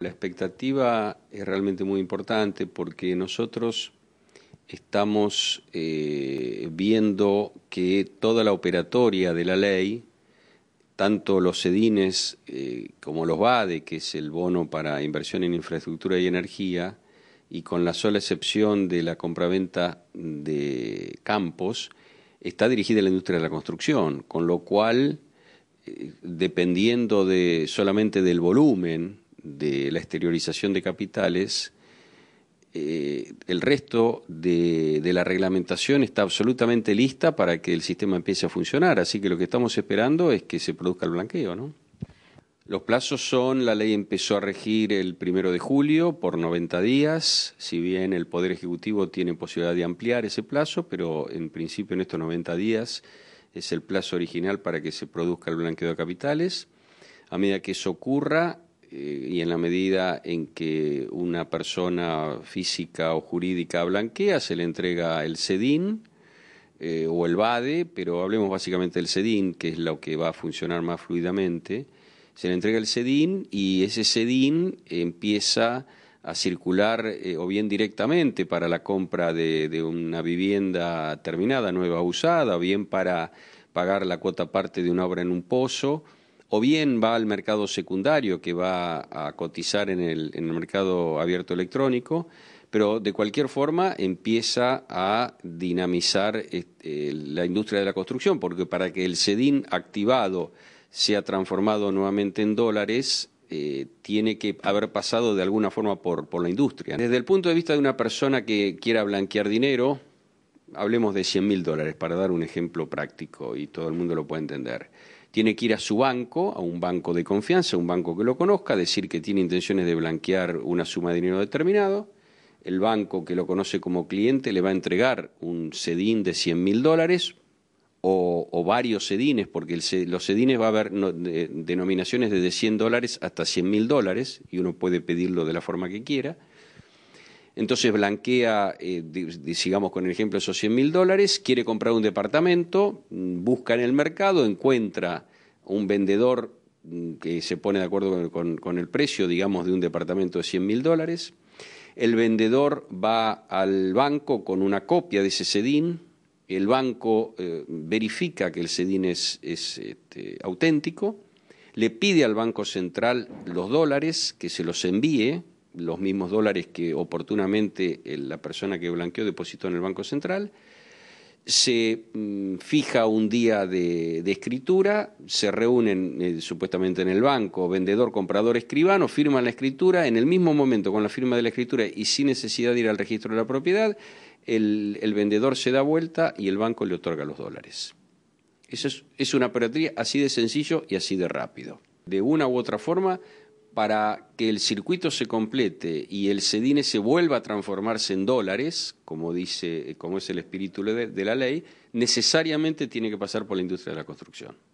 La expectativa es realmente muy importante porque nosotros estamos eh, viendo que toda la operatoria de la ley, tanto los CEDINES eh, como los BADE, que es el bono para inversión en infraestructura y energía, y con la sola excepción de la compraventa de campos, está dirigida a la industria de la construcción, con lo cual, eh, dependiendo de solamente del volumen, de la exteriorización de capitales, eh, el resto de, la reglamentación está absolutamente lista para que el sistema empiece a funcionar. Así que lo que estamos esperando es que se produzca el blanqueo, ¿no? Los plazos son, la ley empezó a regir el primero de julio por 90 días, si bien el Poder Ejecutivo tiene posibilidad de ampliar ese plazo, pero en principio en estos 90 días es el plazo original para que se produzca el blanqueo de capitales. A medida que eso ocurra, y en la medida en que una persona física o jurídica blanquea, se le entrega el CEDIN eh, o el Vade pero hablemos básicamente del CEDIN, que es lo que va a funcionar más fluidamente. Se le entrega el CEDIN y ese CEDIN empieza a circular eh, o bien directamente para la compra de, de una vivienda terminada, nueva, usada, o bien para pagar la cuota parte de una obra en un pozo o bien va al mercado secundario que va a cotizar en el, mercado abierto electrónico, pero de cualquier forma empieza a dinamizar este, la industria de la construcción, porque para que el CEDIN activado sea transformado nuevamente en dólares, eh, tiene que haber pasado de alguna forma por, por la industria. Desde el punto de vista de una persona que quiera blanquear dinero, hablemos de 100 mil dólares para dar un ejemplo práctico y todo el mundo lo puede entender tiene que ir a su banco, a un banco de confianza, un banco que lo conozca, decir que tiene intenciones de blanquear una suma de dinero determinado. El banco que lo conoce como cliente le va a entregar un sedín de cien mil dólares o, varios sedines, porque los sedines va a haber denominaciones desde 100 dólares hasta cien mil dólares y uno puede pedirlo de la forma que quiera entonces blanquea, eh, digamos con el ejemplo, esos 100 mil dólares, quiere comprar un departamento, mm, busca en el mercado, encuentra un vendedor mm, que se pone de acuerdo con, el precio, digamos, de un departamento de 100 mil dólares. El vendedor va al banco con una copia de ese CEDIN, el banco eh, verifica que el CEDIN es, este, auténtico, le pide al Banco Central los dólares, que se los envíe, los mismos dólares que oportunamente eh, la persona que blanqueó depositó en el Banco Central, se mm, fija un día de, escritura, se reúnen eh, supuestamente en el banco, vendedor, comprador, escribano, firman la escritura, en el mismo momento con la firma de la escritura y sin necesidad de ir al registro de la propiedad, el, vendedor se da vuelta y el banco le otorga los dólares. es, una piratería así de sencillo y así de rápido. De una u otra forma, para que el circuito se complete y el Sedine se vuelva a transformarse en dólares, como dice, como es el espíritu de la ley, necesariamente tiene que pasar por la industria de la construcción.